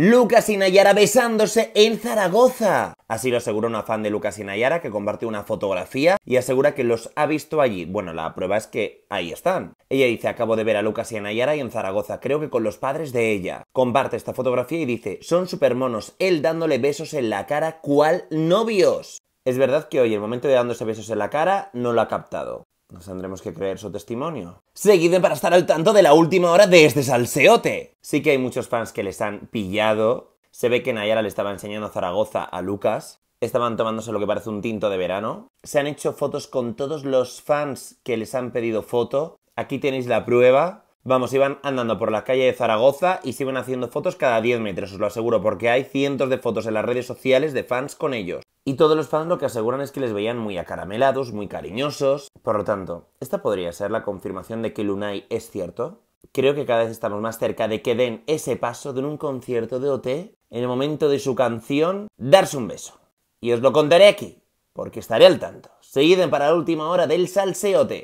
Lucas y Nayara besándose en Zaragoza. Así lo asegura una fan de Lucas y Nayara que comparte una fotografía y asegura que los ha visto allí. Bueno, la prueba es que ahí están. Ella dice, acabo de ver a Lucas y Nayara y en Zaragoza, creo que con los padres de ella. Comparte esta fotografía y dice, son super monos, él dándole besos en la cara, cual novios? Es verdad que hoy el momento de dándose besos en la cara no lo ha captado. Nos tendremos que creer su testimonio. ¡Seguidme para estar al tanto de la última hora de este salseote. Sí que hay muchos fans que les han pillado. Se ve que Nayara le estaba enseñando Zaragoza a Lucas. Estaban tomándose lo que parece un tinto de verano. Se han hecho fotos con todos los fans que les han pedido foto. Aquí tenéis la prueba. Vamos, iban andando por la calle de Zaragoza y se iban haciendo fotos cada 10 metros, os lo aseguro, porque hay cientos de fotos en las redes sociales de fans con ellos. Y todos los fans lo que aseguran es que les veían muy acaramelados, muy cariñosos, por lo tanto, ¿esta podría ser la confirmación de que Lunay es cierto? Creo que cada vez estamos más cerca de que den ese paso de un concierto de OT en el momento de su canción Darse un beso. Y os lo contaré aquí, porque estaré al tanto. Seguid para la última hora del salseote.